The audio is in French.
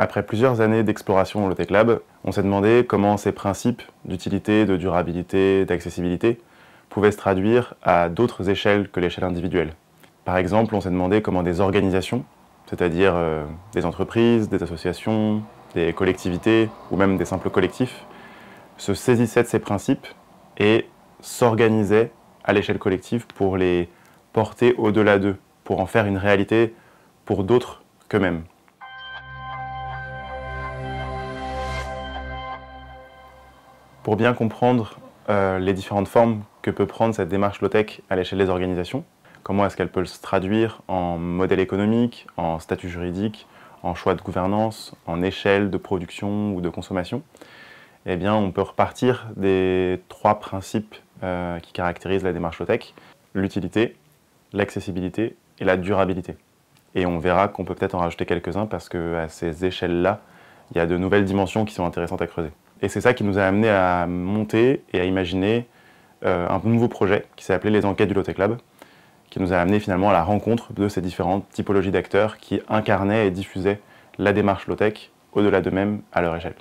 Après plusieurs années d'exploration au le Tech Lab, on s'est demandé comment ces principes d'utilité, de durabilité, d'accessibilité pouvaient se traduire à d'autres échelles que l'échelle individuelle. Par exemple, on s'est demandé comment des organisations, c'est-à-dire euh, des entreprises, des associations, des collectivités ou même des simples collectifs, se saisissaient de ces principes et s'organisaient à l'échelle collective pour les porter au-delà d'eux, pour en faire une réalité pour d'autres qu'eux-mêmes. pour bien comprendre euh, les différentes formes que peut prendre cette démarche low-tech à l'échelle des organisations, comment est-ce qu'elle peut se traduire en modèle économique, en statut juridique, en choix de gouvernance, en échelle de production ou de consommation, eh bien, on peut repartir des trois principes euh, qui caractérisent la démarche low-tech, l'utilité, l'accessibilité et la durabilité. Et on verra qu'on peut peut-être en rajouter quelques-uns parce qu'à ces échelles-là, il y a de nouvelles dimensions qui sont intéressantes à creuser. Et c'est ça qui nous a amené à monter et à imaginer euh, un nouveau projet qui s'est appelé Les Enquêtes du Tech Lab, qui nous a amené finalement à la rencontre de ces différentes typologies d'acteurs qui incarnaient et diffusaient la démarche tech au-delà d'eux-mêmes à leur échelle.